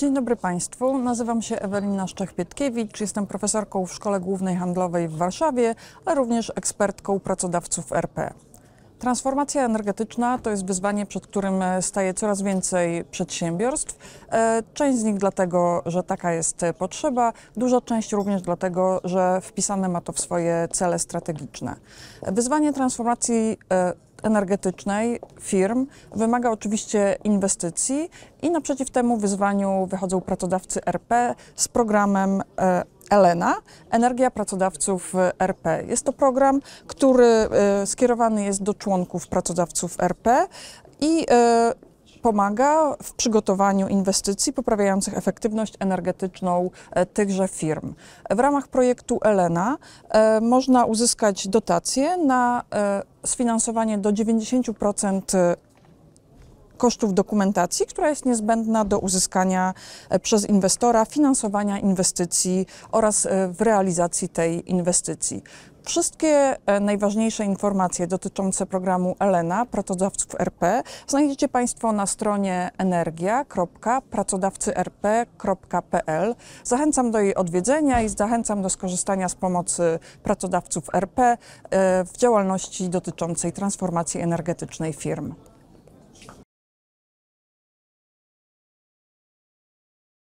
Dzień dobry Państwu. Nazywam się Ewelina Szczech-Pietkiewicz. Jestem profesorką w Szkole Głównej Handlowej w Warszawie, ale również ekspertką pracodawców RP. Transformacja energetyczna to jest wyzwanie, przed którym e, staje coraz więcej przedsiębiorstw. E, część z nich dlatego, że taka jest e, potrzeba, duża część również dlatego, że wpisane ma to w swoje cele strategiczne. Wyzwanie transformacji energetycznej firm wymaga oczywiście inwestycji i naprzeciw temu wyzwaniu wychodzą pracodawcy RP z programem e, Elena, Energia Pracodawców e, RP. Jest to program, który e, skierowany jest do członków pracodawców RP i pomaga w przygotowaniu inwestycji poprawiających efektywność energetyczną e, tychże firm. W ramach projektu Elena e, można uzyskać dotacje na e, sfinansowanie do 90% kosztów dokumentacji, która jest niezbędna do uzyskania e, przez inwestora finansowania inwestycji oraz e, w realizacji tej inwestycji. Wszystkie e, najważniejsze informacje dotyczące programu Elena, pracodawców RP, znajdziecie Państwo na stronie energia.pracodawcyrp.pl. Zachęcam do jej odwiedzenia i zachęcam do skorzystania z pomocy pracodawców RP w działalności dotyczącej transformacji energetycznej firm.